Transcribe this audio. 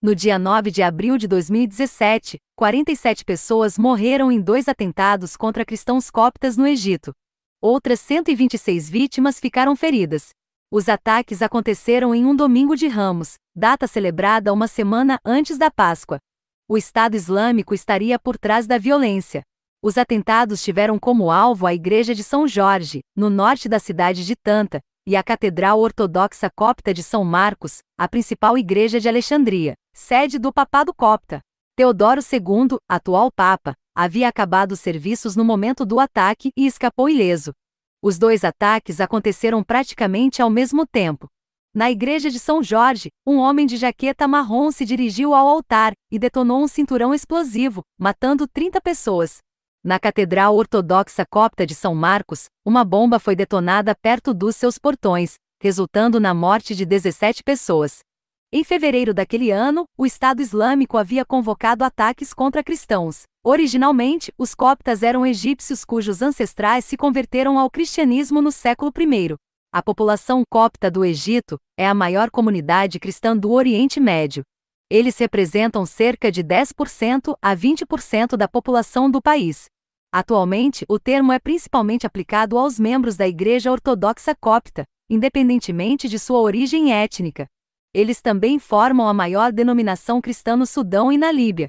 No dia 9 de abril de 2017, 47 pessoas morreram em dois atentados contra cristãos coptas no Egito. Outras 126 vítimas ficaram feridas. Os ataques aconteceram em um domingo de Ramos, data celebrada uma semana antes da Páscoa. O Estado Islâmico estaria por trás da violência. Os atentados tiveram como alvo a Igreja de São Jorge, no norte da cidade de Tanta, e a Catedral Ortodoxa Copta de São Marcos, a principal igreja de Alexandria, sede do Papado Copta. Teodoro II, atual Papa, havia acabado os serviços no momento do ataque e escapou ileso. Os dois ataques aconteceram praticamente ao mesmo tempo. Na igreja de São Jorge, um homem de jaqueta marrom se dirigiu ao altar e detonou um cinturão explosivo, matando 30 pessoas. Na Catedral Ortodoxa Copta de São Marcos, uma bomba foi detonada perto dos seus portões, resultando na morte de 17 pessoas. Em fevereiro daquele ano, o Estado Islâmico havia convocado ataques contra cristãos. Originalmente, os coptas eram egípcios cujos ancestrais se converteram ao cristianismo no século I. A população copta do Egito é a maior comunidade cristã do Oriente Médio. Eles representam cerca de 10% a 20% da população do país. Atualmente, o termo é principalmente aplicado aos membros da Igreja Ortodoxa Copta, independentemente de sua origem étnica. Eles também formam a maior denominação cristã no Sudão e na Líbia.